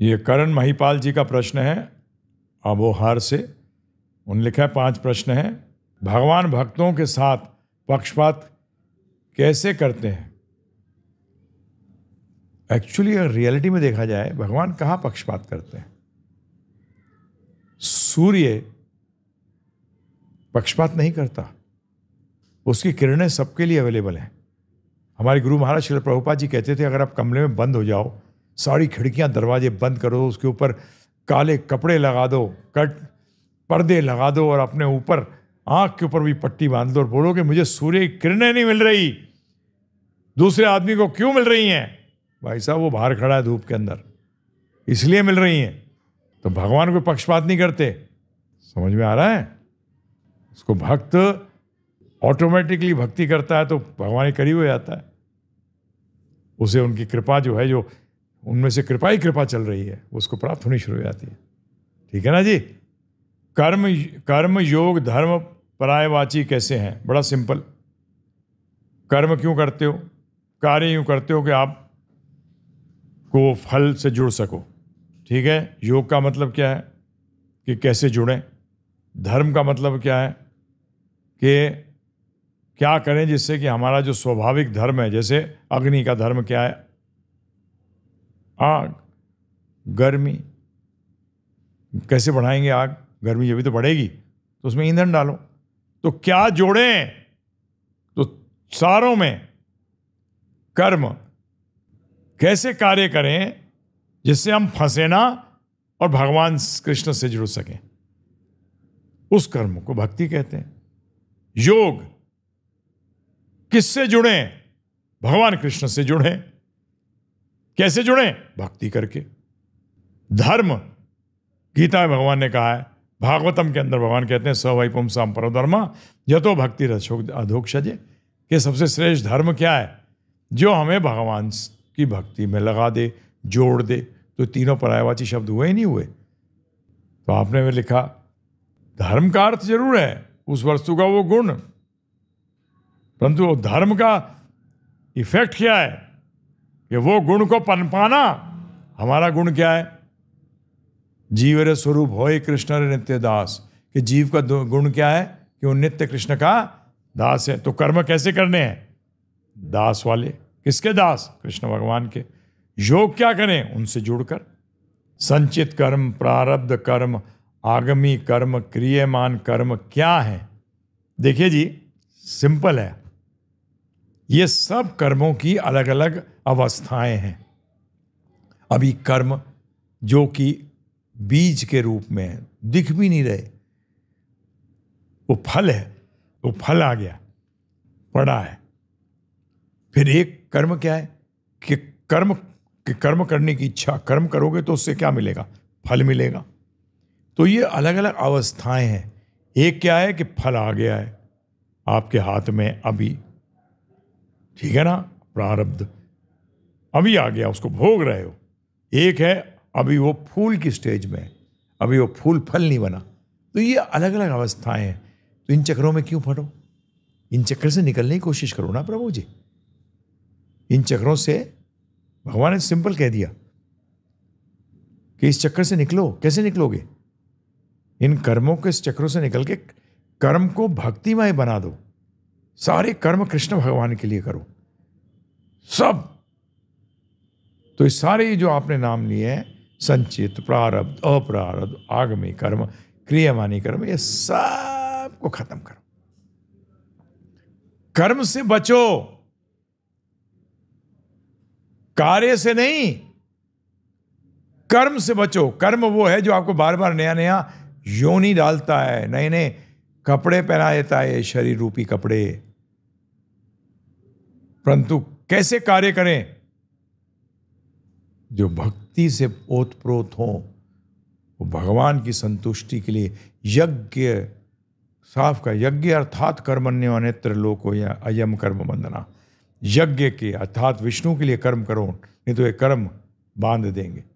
ये करण महिपाल जी का प्रश्न है अबोहार से उन लिखा है पांच प्रश्न हैं भगवान भक्तों के साथ पक्षपात कैसे करते हैं एक्चुअली अगर रियलिटी में देखा जाए भगवान कहाँ पक्षपात करते हैं सूर्य पक्षपात नहीं करता उसकी किरणें सबके लिए अवेलेबल हैं हमारे गुरु महाराज श्री प्रभुपा जी कहते थे अगर आप कमरे में बंद हो जाओ सारी खिड़कियां दरवाजे बंद करो उसके ऊपर काले कपड़े लगा दो कट पर्दे लगा दो और अपने ऊपर आँख के ऊपर भी पट्टी बांध दो और बोलो कि मुझे सूर्य की किरणें नहीं मिल रही दूसरे आदमी को क्यों मिल रही हैं भाई साहब वो बाहर खड़ा है धूप के अंदर इसलिए मिल रही हैं तो भगवान को पक्षपात नहीं करते समझ में आ रहा है उसको भक्त ऑटोमेटिकली भक्ति करता है तो भगवान करीब हो जाता है उसे उनकी कृपा जो है जो उनमें से कृपा ही कृपा चल रही है उसको प्राप्त होनी शुरू हो जाती है ठीक है ना जी कर्म कर्म योग धर्म परायवाची कैसे हैं बड़ा सिंपल कर्म क्यों करते हो कार्य यूँ करते हो कि आप को फल से जुड़ सको ठीक है योग का मतलब क्या है कि कैसे जुड़ें धर्म का मतलब क्या है कि क्या करें जिससे कि हमारा जो स्वाभाविक धर्म है जैसे अग्नि का धर्म क्या है आग गर्मी कैसे बढ़ाएंगे आग गर्मी जब तो बढ़ेगी तो उसमें ईंधन डालो तो क्या जोड़ें तो सारों में कर्म कैसे कार्य करें जिससे हम फंसे ना और भगवान कृष्ण से जुड़ सकें उस कर्म को भक्ति कहते हैं योग किससे जुड़ें भगवान कृष्ण से जुड़ें कैसे जुड़े भक्ति करके धर्म गीता में भगवान ने कहा है भागवतम के अंदर भगवान कहते हैं पुम साम परधर्मा यथो भक्ति रसोक अधोक्षजे के सबसे श्रेष्ठ धर्म क्या है जो हमें भगवान की भक्ति में लगा दे जोड़ दे तो तीनों पर्यायवाची शब्द हुए ही नहीं हुए तो आपने में लिखा धर्म का अर्थ जरूर है उस वस्तु का वो गुण परंतु धर्म का इफेक्ट क्या है कि वो गुण को पनपाना हमारा गुण क्या है जीव रे स्वरूप हो कृष्ण रे नित्य दास कि जीव का गुण क्या है कि वो नित्य कृष्ण का दास है तो कर्म कैसे करने हैं दास वाले किसके दास कृष्ण भगवान के योग क्या करें उनसे जुड़कर संचित कर्म प्रारब्ध कर्म आगमी कर्म क्रियमान कर्म क्या है देखिए जी सिंपल है ये सब कर्मों की अलग अलग अवस्थाएं हैं अभी कर्म जो कि बीज के रूप में है दिख भी नहीं रहे वो फल है वो फल आ गया पड़ा है फिर एक कर्म क्या है कि कर्म कि कर्म करने की इच्छा कर्म करोगे तो उससे क्या मिलेगा फल मिलेगा तो ये अलग अलग अवस्थाएं हैं एक क्या है कि फल आ गया है आपके हाथ में अभी ठीक है ना प्रारब्ध अभी आ गया उसको भोग रहे हो एक है अभी वो फूल की स्टेज में अभी वो फूल फल नहीं बना तो ये अलग अलग अवस्थाएं हैं तो इन चक्रों में क्यों फटो इन चक्र से निकलने की कोशिश करो ना प्रभु जी इन चक्रों से भगवान ने सिंपल कह दिया कि इस चक्र से निकलो कैसे निकलोगे इन कर्मों के इस चक्रों से निकल के कर्म को भक्तिमय बना दो सारे कर्म कृष्ण भगवान के लिए करो सब तो इस सारे जो आपने नाम लिए हैं संचित प्रारब्ध अप्रारब्ध आगमी कर्म क्रियमानी कर्म ये सब को खत्म करो कर्म से बचो कार्य से नहीं कर्म से बचो कर्म वो है जो आपको बार बार नया नया योनी डालता है नए नए कपड़े पहना देता है शरीर रूपी कपड़े परंतु कैसे कार्य करें जो भक्ति से ओतप्रोत हो वो भगवान की संतुष्टि के लिए यज्ञ साफ का यज्ञ अर्थात कर्मण्य अनेत्र लोक हो या अयम कर्म वंदना यज्ञ के अर्थात विष्णु के लिए कर्म करो नहीं तो ये कर्म बांध देंगे